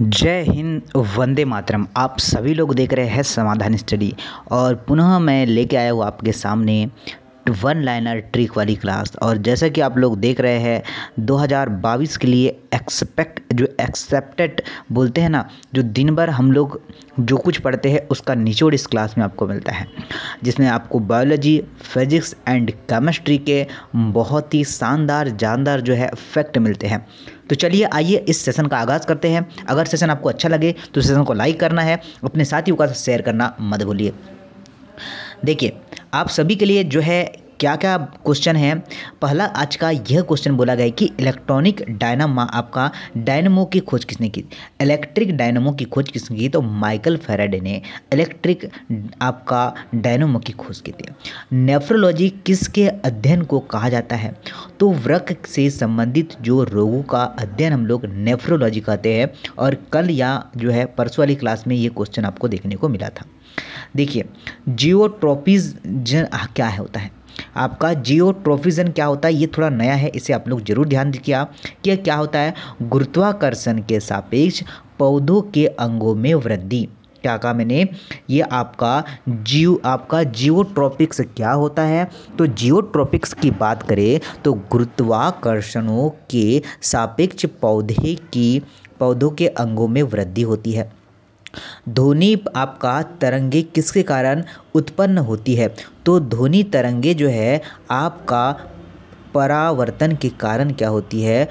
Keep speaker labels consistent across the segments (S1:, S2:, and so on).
S1: जय हिंद वंदे मातरम आप सभी लोग देख रहे हैं समाधान स्टडी और पुनः मैं लेके आया हूँ आपके सामने वन लाइनर ट्रिक वाली क्लास और जैसा कि आप लोग देख रहे हैं 2022 के लिए एक्सपेक्ट जो एक्सेप्टेड बोलते हैं ना जो दिन भर हम लोग जो कुछ पढ़ते हैं उसका निचोड़ इस क्लास में आपको मिलता है जिसमें आपको बायोलॉजी फिजिक्स एंड केमिस्ट्री के बहुत ही शानदार जानदार जो है फैक्ट मिलते हैं तो चलिए आइए इस सेशन का आगाज़ करते हैं अगर सेशन आपको अच्छा लगे तो सेशन को लाइक करना है अपने साथियों का शेयर करना मत भूलिए देखिए आप सभी के लिए जो है क्या क्या क्वेश्चन है पहला आज का यह क्वेश्चन बोला गया कि इलेक्ट्रॉनिक डायनामा आपका डायनमो की खोज किसने की इलेक्ट्रिक डायनमो की खोज किसने की तो माइकल फेराडे ने इलेक्ट्रिक आपका डायनमो की खोज की थी नेफ्रोलॉजी किसके अध्ययन को कहा जाता है तो वृक से संबंधित जो रोगों का अध्ययन हम लोग नेफ्रोलॉजी कहते हैं और कल या जो है परसों वाली क्लास में ये क्वेश्चन आपको देखने को मिला था देखिए जियोट्रोपीज क्या है होता है आपका जियो ट्रोफिज़न क्या होता है ये थोड़ा नया है इसे आप लोग जरूर ध्यान दिया कि क्या होता है गुरुत्वाकर्षण के सापेक्ष पौधों के अंगों में वृद्धि क्या कहा मैंने ये आपका जीव आपका जियोट्रॉपिक्स क्या होता है तो जियोट्रॉपिक्स की बात करें तो गुरुत्वाकर्षणों के सापेक्ष पौधे की पौधों के अंगों में वृद्धि होती है ध्वनि आपका तरंगे किसके कारण उत्पन्न होती है तो ध्वनि तरंगे जो है आपका परावर्तन के कारण क्या होती है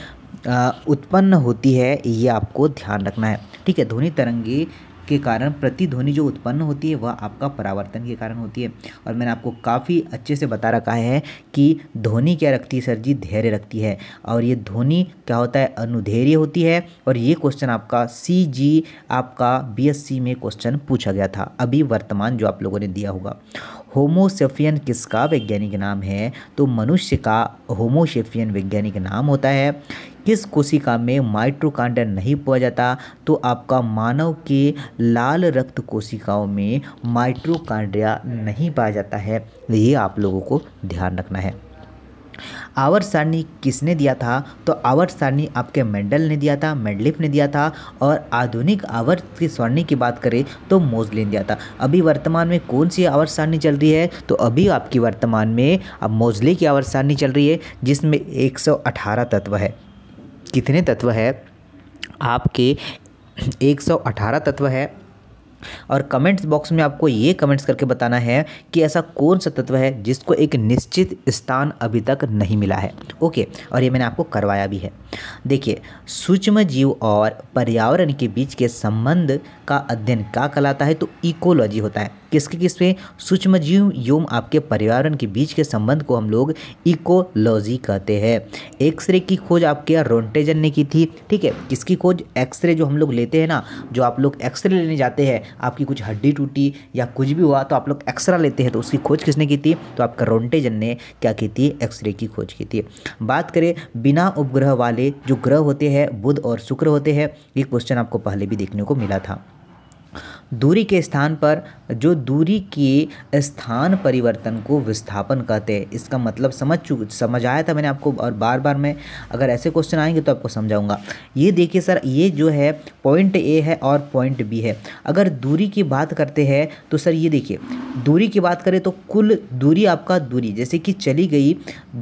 S1: उत्पन्न होती है ये आपको ध्यान रखना है ठीक है ध्वनि तरंगी के कारण प्रतिध्वनि जो उत्पन्न होती है वह आपका परावर्तन के कारण होती है और मैंने आपको काफ़ी अच्छे से बता रखा है कि ध्वनि क्या रखती है सर जी धैर्य रखती है और ये ध्वनि क्या होता है अनुधैर्य होती है और ये क्वेश्चन आपका सी जी आपका सी में क्वेश्चन पूछा गया था अभी वर्तमान जो आप लोगों ने दिया होगा होमोसेफियन किसका वैज्ञानिक नाम है तो मनुष्य का होमोसेफियन वैज्ञानिक नाम होता है किस कोशिका में माइट्रोकांडन नहीं पाया जाता तो आपका मानव के लाल रक्त कोशिकाओं में माइट्रोकांड्रिया नहीं पाया जाता है ये आप लोगों को ध्यान रखना है आवर सारणी किसने दिया था तो आवर सारणी आपके मेंडल ने दिया था मेडलिफ ने दिया था और आधुनिक आवर की सारणी की बात करें तो मोजली ने दिया था अभी वर्तमान में कौन सी आवर सारणी चल रही है तो अभी आपकी वर्तमान में अब मोजली की आवर सारणी चल रही है जिसमें 118 तत्व है कितने तत्व है आपके 118 तत्व है और कमेंट्स बॉक्स में आपको ये कमेंट्स करके बताना है कि ऐसा कौन सा तत्व है जिसको एक निश्चित स्थान अभी तक नहीं मिला है ओके और ये मैंने आपको करवाया भी है देखिए सूक्ष्म जीव और पर्यावरण के बीच के संबंध का अध्ययन क्या कहलाता है तो इकोलॉजी होता है किसके किस पे सूक्ष्मजीव योम आपके पर्यावरण के बीच के संबंध को हम लोग इकोलॉजी कहते हैं एक्सरे की खोज आपके रोन्टेजन ने की थी ठीक है किसकी खोज एक्सरे जो हम लोग लेते हैं ना जो आप लोग एक्सरे लेने जाते हैं आपकी कुछ हड्डी टूटी या कुछ भी हुआ तो आप लोग एक्सरा लेते हैं तो उसकी खोज किसने की थी तो आपका रोन्टेजन ने क्या की थी एक्सरे की खोज की थी बात करें बिना उपग्रह वाले जो ग्रह होते हैं बुध और शुक्र होते हैं ये क्वेश्चन आपको पहले भी देखने को मिला था दूरी के स्थान पर जो दूरी के स्थान परिवर्तन को विस्थापन कहते हैं इसका मतलब समझ चु समझ आया था मैंने आपको और बार बार मैं अगर ऐसे क्वेश्चन आएंगे तो आपको समझाऊंगा ये देखिए सर ये जो है पॉइंट ए है और पॉइंट बी है अगर दूरी की बात करते हैं तो सर ये देखिए दूरी की बात करें तो कुल दूरी आपका दूरी जैसे कि चली गई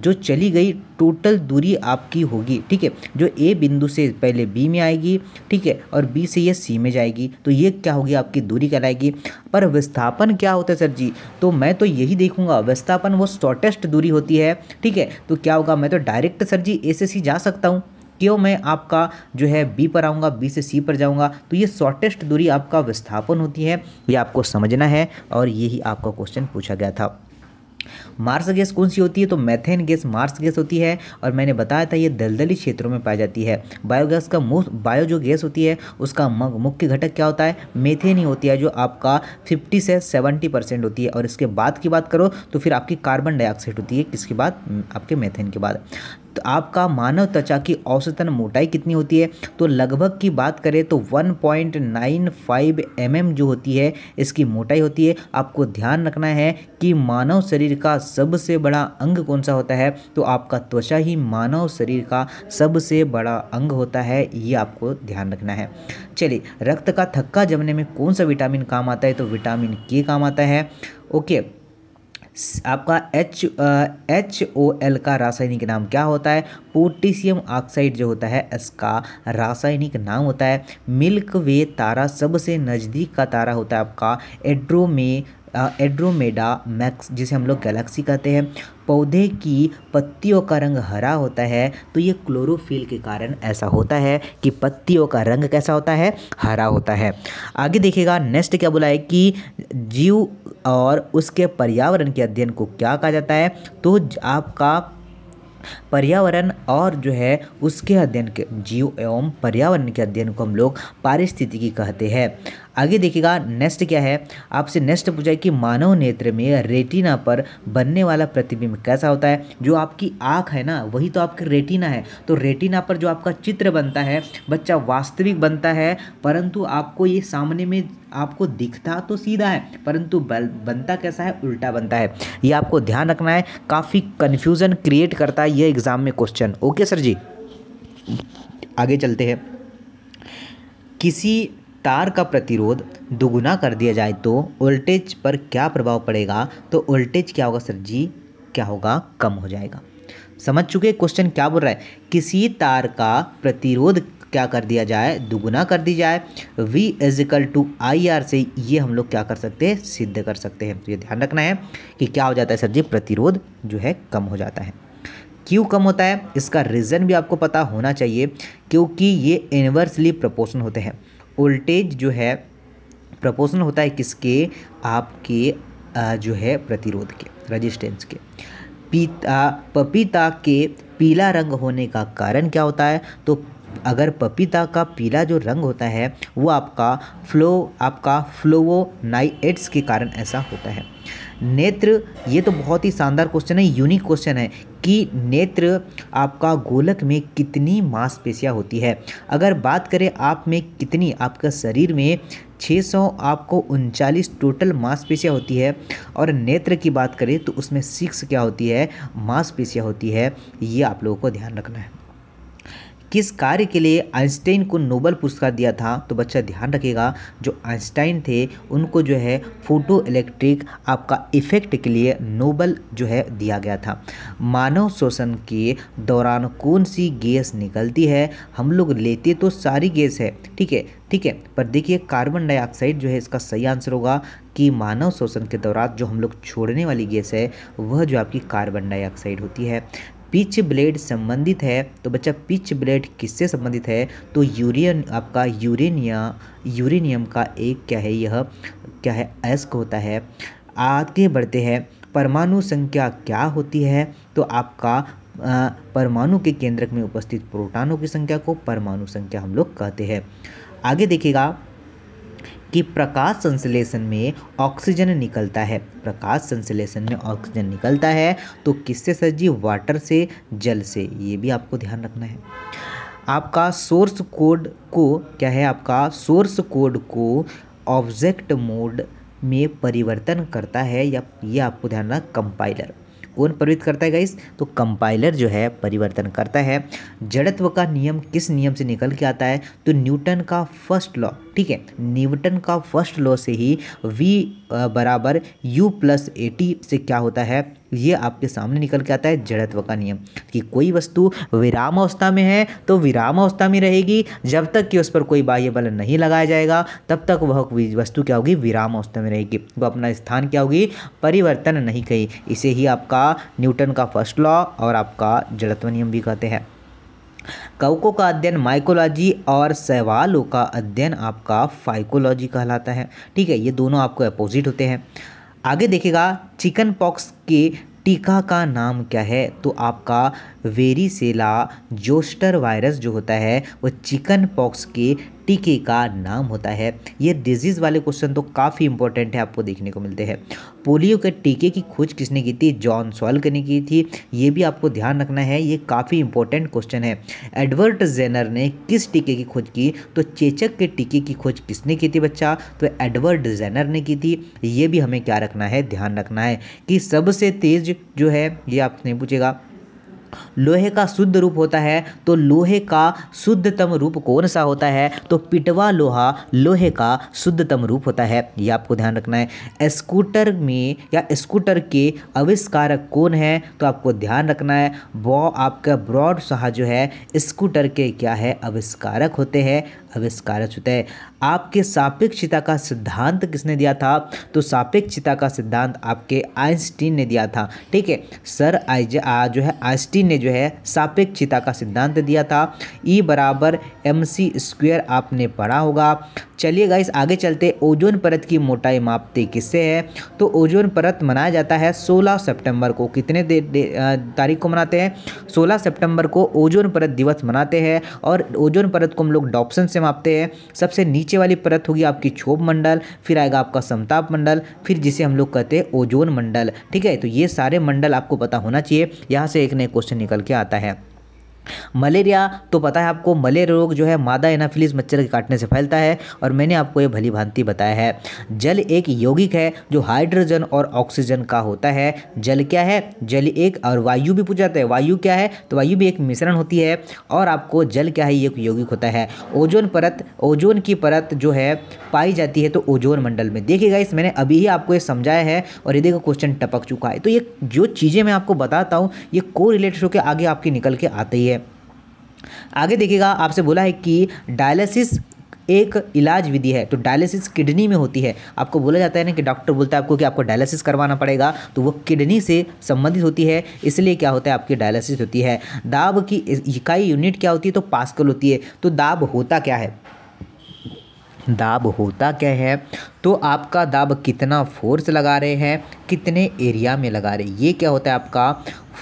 S1: जो चली गई टोटल दूरी आपकी होगी ठीक है जो ए बिंदु से पहले बी में आएगी ठीक है और बी से ये सी में जाएगी तो ये क्या होगी आपकी आपकी दूरी कराएगी पर विस्थापन क्या होता है सर जी तो मैं तो यही देखूंगा विस्थापन वो शॉर्टेस्ट दूरी होती है ठीक है तो क्या होगा मैं तो डायरेक्ट सर जी ए से सी जा सकता हूँ क्यों मैं आपका जो है बी पर आऊँगा बी से सी पर जाऊँगा तो ये शॉर्टेस्ट दूरी आपका विस्थापन होती है ये आपको समझना है और यही आपका क्वेश्चन पूछा गया था मार्स गैस कौन सी होती है तो मैथेन गैस मार्स गैस होती है और मैंने बताया था ये दलदली क्षेत्रों में पाई जाती है बायोगैस का मुख बायो जो गैस होती है उसका मुख्य घटक क्या होता है मेथेन ही होती है जो आपका फिफ्टी से सेवेंटी परसेंट होती है और इसके बाद की बात करो तो फिर आपकी कार्बन डाइऑक्साइड होती है किसके बाद आपके मेथेन के बाद तो आपका मानव त्वचा की औसतन मोटाई कितनी होती है तो लगभग की बात करें तो 1.95 पॉइंट mm जो होती है इसकी मोटाई होती है आपको ध्यान रखना है कि मानव शरीर का सबसे बड़ा अंग कौन सा होता है तो आपका त्वचा ही मानव शरीर का सबसे बड़ा अंग होता है ये आपको ध्यान रखना है चलिए रक्त का थक्का जमने में कौन सा विटामिन काम आता है तो विटामिन के काम आता है ओके आपका एच एच ओ एल का रासायनिक नाम क्या होता है पोटेशियम ऑक्साइड जो होता है इसका रासायनिक नाम होता है मिल्क वे तारा सबसे नज़दीक का तारा होता है आपका एड्रोमे एड्रोमेडा मैक्स जिसे हम लोग गैलेक्सी कहते हैं पौधे की पत्तियों का रंग हरा होता है तो ये क्लोरोफिल के कारण ऐसा होता है कि पत्तियों का रंग कैसा होता है हरा होता है आगे देखिएगा नेक्स्ट क्या बोला है कि जीव और उसके पर्यावरण के अध्ययन को क्या कहा जाता है तो आपका पर्यावरण और जो है उसके अध्ययन के जीव एवं पर्यावरण के अध्ययन को हम लोग पारिस्थितिकी कहते हैं आगे देखिएगा नेक्स्ट क्या है आपसे नेक्स्ट पूछा है कि मानव नेत्र में रेटिना पर बनने वाला प्रतिबिंब कैसा होता है जो आपकी आँख है ना वही तो आपकी रेटिना है तो रेटिना पर जो आपका चित्र बनता है बच्चा वास्तविक बनता है परंतु आपको ये सामने में आपको दिखता तो सीधा है परंतु बनता कैसा है उल्टा बनता है ये आपको ध्यान रखना है काफ़ी कन्फ्यूज़न क्रिएट करता है ये एग्ज़ाम में क्वेश्चन ओके सर जी आगे चलते हैं किसी तार का प्रतिरोध दोगुना कर दिया जाए तो वोल्टेज पर क्या प्रभाव पड़ेगा तो वोल्टेज क्या होगा सर जी क्या होगा कम हो जाएगा समझ चुके क्वेश्चन क्या बोल रहा है किसी तार का प्रतिरोध क्या कर दिया जाए दुगुना कर दी जाए V is equal to I R से ये हम लोग क्या कर सकते हैं सिद्ध कर सकते हैं तो ये ध्यान रखना है कि क्या हो जाता है सर जी प्रतिरोध जो है कम हो जाता है क्यों कम होता है इसका रीज़न भी आपको पता होना चाहिए क्योंकि ये इन्वर्सली प्रपोर्शन होते हैं वोल्टेज जो है प्रपोर्शन होता है किसके आपके जो है प्रतिरोध के रजिस्टेंस के पीता पपीता के पीला रंग होने का कारण क्या होता है तो अगर पपीता का पीला जो रंग होता है वो आपका फ्लो आपका फ्लोवोनाइएट्स के कारण ऐसा होता है नेत्र ये तो बहुत ही शानदार क्वेश्चन है यूनिक क्वेश्चन है कि नेत्र आपका गोलक में कितनी मांसपेशियाँ होती है अगर बात करें आप में कितनी आपका शरीर में 600 आपको उनचालीस टोटल मांसपेशियाँ होती है और नेत्र की बात करें तो उसमें सिक्स क्या होती है मांसपेशियाँ होती है ये आप लोगों को ध्यान रखना है किस कार्य के लिए आइंस्टाइन को नोबल पुरस्कार दिया था तो बच्चा ध्यान रखेगा जो आइंस्टाइन थे उनको जो है फोटो इलेक्ट्रिक आपका इफेक्ट के लिए नोबल जो है दिया गया था मानव शोषण के दौरान कौन सी गैस निकलती है हम लोग लेते तो सारी गैस है ठीक है ठीक है पर देखिए कार्बन डाइऑक्साइड जो है इसका सही आंसर होगा कि मानव शोषण के दौरान जो हम लोग छोड़ने वाली गैस है वह जो आपकी कार्बन डाइऑक्साइड होती है पिच ब्लेड संबंधित है तो बच्चा पिच ब्लेड किससे संबंधित है तो यूरियन आपका यूरेनिया यूरेनियम का एक क्या है यह क्या है अयस्क होता है आगे बढ़ते हैं परमाणु संख्या क्या होती है तो आपका परमाणु के केंद्रक में उपस्थित प्रोटॉनों की संख्या को परमाणु संख्या हम लोग कहते हैं आगे देखिएगा कि प्रकाश संश्लेषण में ऑक्सीजन निकलता है प्रकाश संश्लेषण में ऑक्सीजन निकलता है तो किससे सर जी वाटर से जल से ये भी आपको ध्यान रखना है आपका सोर्स कोड को क्या है आपका सोर्स कोड को ऑब्जेक्ट मोड में परिवर्तन करता है या ये आपको ध्यान रखना कंपाइलर कौन प्रवृत्त करता है गाइस तो कंपाइलर जो है परिवर्तन करता है जड़त्व का नियम किस नियम से निकल के आता है तो न्यूटन का फर्स्ट लॉ ठीक है न्यूटन का फर्स्ट लॉ से ही वी बराबर u प्लस ए टी से क्या होता है ये आपके सामने निकल के आता है जड़त्व का नियम कि कोई वस्तु विराम अवस्था में है तो विराम अवस्था में रहेगी जब तक कि उस पर कोई बाह्य बल नहीं लगाया जाएगा तब तक वह वस्तु क्या होगी विराम अवस्था में रहेगी वह तो अपना स्थान क्या होगी परिवर्तन नहीं कही इसे ही आपका न्यूटन का फर्स्ट लॉ और आपका जड़त्व नियम भी कहते हैं कवकों का अध्ययन माइकोलॉजी और सहवालों का अध्ययन आपका फाइकोलॉजी कहलाता है ठीक है ये दोनों आपको अपोजिट होते हैं आगे देखेगा चिकन पॉक्स के टीका का नाम क्या है तो आपका वेरीसेला जोस्टर वायरस जो होता है वो चिकन पॉक्स के टीके का नाम होता है ये डिजीज़ वाले क्वेश्चन तो काफ़ी इंपॉर्टेंट है आपको देखने को मिलते हैं पोलियो के टीके की खोज किसने की थी जॉन सॉल्व ने की थी ये भी आपको ध्यान रखना है ये काफ़ी इंपॉर्टेंट क्वेश्चन है एडवर्ट जेनर ने किस टीके की खोज की तो चेचक के टीके की खोज किसने की थी बच्चा तो एडवर्ड जेनर ने की थी ये भी हमें क्या रखना है ध्यान रखना है कि सबसे तेज जो है ये आपसे पूछेगा लोहे का शुद्ध रूप होता है तो लोहे का शुद्धतम रूप कौन सा होता है तो पिटवा लोहा लोहे का शुद्धतम रूप होता है यह आपको ध्यान रखना है स्कूटर में या स्कूटर के आविष्कारक कौन है तो आपको ध्यान रखना है वो आपका ब्रॉड शाह जो है स्कूटर के क्या है आविष्कारक होते हैं आविष्कारक होते हैं आपके सापेक्षिता का सिद्धांत किसने दिया था तो सापेक्षिता का सिद्धांत आपके आइंस्टीन ने दिया था ठीक है सर आइज जो है आइंस्टीन आइंस्टीन ने जो है सापेक्षिता का सिद्धांत दिया था ई e बराबर एम सी स्क्वेयर आपने पढ़ा होगा चलिए गाइस आगे चलते ओजोन परत की मोटाई मापते किससे है तो ओजोन परत मनाया जाता है 16 सितंबर को कितने तारीख को मनाते हैं 16 सितंबर को ओजोन परत दिवस मनाते हैं और ओजोन परत को हम लोग डॉप्सन से मापते हैं सबसे नीचे वाली परत होगी आपकी क्षोभ मंडल फिर आएगा आपका समताप मंडल फिर जिसे हम लोग कहते हैं ओजोन मंडल ठीक है तो ये सारे मंडल आपको पता होना चाहिए यहाँ से एक नए क्वेश्चन निकल के आता है मलेरिया तो पता है आपको मलेरिया रोग जो है मादा एनाफिलिस मच्छर के काटने से फैलता है और मैंने आपको ये भली भांति बताया है जल एक यौगिक है जो हाइड्रोजन और ऑक्सीजन का होता है जल क्या है जल एक और वायु भी पूछा जाता है वायु क्या है तो वायु भी एक मिश्रण होती है और आपको जल क्या है ये एक यौगिक होता है ओजोन परत ओजोन की परत जो है पाई जाती है तो ओजोन मंडल में देखिएगा इस मैंने अभी ही आपको ये समझाया है और ये देखो क्वेश्चन टपक चुका है तो ये जो चीज़ें मैं आपको बताता हूँ ये को रिलेटेड होकर आगे आपकी निकल के आती है आगे देखिएगा आपसे बोला है कि डायलिसिस एक इलाज विधि है तो डायलिसिस किडनी में होती है आपको बोला जाता है ना कि डॉक्टर बोलता है आपको कि आपको डायलिसिस करवाना पड़ेगा तो वो किडनी से संबंधित होती है इसलिए क्या होता है आपकी डायलिसिस होती है दाब की इकाई यूनिट क्या होती है तो पास्कल होती है तो दाब होता क्या है दाब होता क्या है तो आपका दाब कितना फोर्स लगा रहे हैं कितने एरिया में लगा रहे ये क्या होता है आपका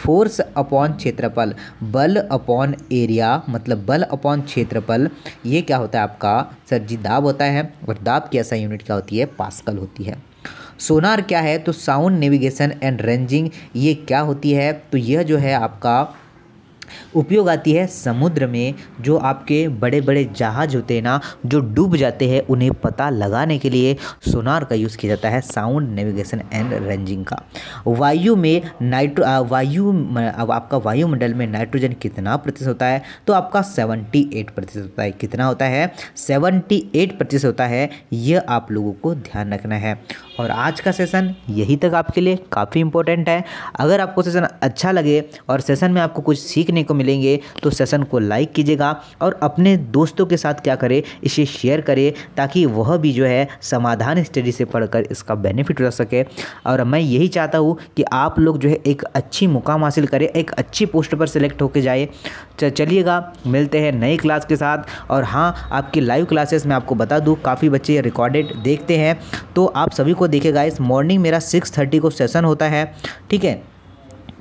S1: फोर्स अपॉन क्षेत्रफल बल अपॉन एरिया मतलब बल अपॉन क्षेत्रफल ये क्या होता है आपका सर जी दाब होता है और दाब की ऐसा यूनिट क्या होती है पास्कल होती है सोनार क्या है तो साउंड नेविगेशन एंड रेंजिंग ये क्या होती है तो यह जो है आपका उपयोग आती है समुद्र में जो आपके बड़े बड़े जहाज होते हैं ना जो डूब जाते हैं उन्हें पता लगाने के लिए सोनार का यूज़ किया जाता है साउंड नेविगेशन एंड रेंजिंग का वायु में नाइट्रो वायु आपका वायुमंडल में नाइट्रोजन कितना प्रतिशत होता है तो आपका 78 प्रतिशत होता है कितना होता है 78 प्रतिशत होता है यह आप लोगों को ध्यान रखना है और आज का सेशन यही तक आपके लिए काफ़ी इंपॉर्टेंट है अगर आपको सेशन अच्छा लगे और सेशन में आपको कुछ सीखने सीखने को मिलेंगे तो सेशन को लाइक कीजिएगा और अपने दोस्तों के साथ क्या करें इसे शेयर करें ताकि वह भी जो है समाधान स्टडी से पढ़कर इसका बेनिफिट रह सके और मैं यही चाहता हूँ कि आप लोग जो है एक अच्छी मुकाम हासिल करें एक अच्छी पोस्ट पर सेलेक्ट होकर जाए चलिएगा मिलते हैं नई क्लास के साथ और हाँ आपकी लाइव क्लासेस मैं आपको बता दूँ काफ़ी बच्चे रिकॉर्डेड देखते हैं तो आप सभी को देखेगा इस मॉर्निंग मेरा सिक्स थर्टी को सेशन होता है ठीक है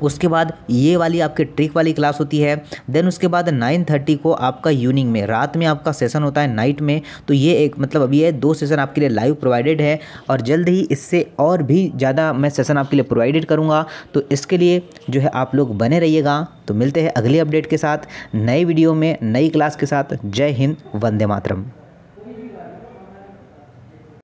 S1: उसके बाद ये वाली आपके ट्रिक वाली क्लास होती है देन उसके बाद नाइन थर्टी को आपका यूनिंग में रात में आपका सेशन होता है नाइट में तो ये एक मतलब अभी ये दो सेशन आपके लिए लाइव प्रोवाइडेड है और जल्द ही इससे और भी ज़्यादा मैं सेशन आपके लिए प्रोवाइडेड करूँगा तो इसके लिए जो है आप लोग बने रहिएगा तो मिलते हैं अगले अपडेट के साथ नए वीडियो में नई क्लास के साथ जय हिंद वंदे मातरम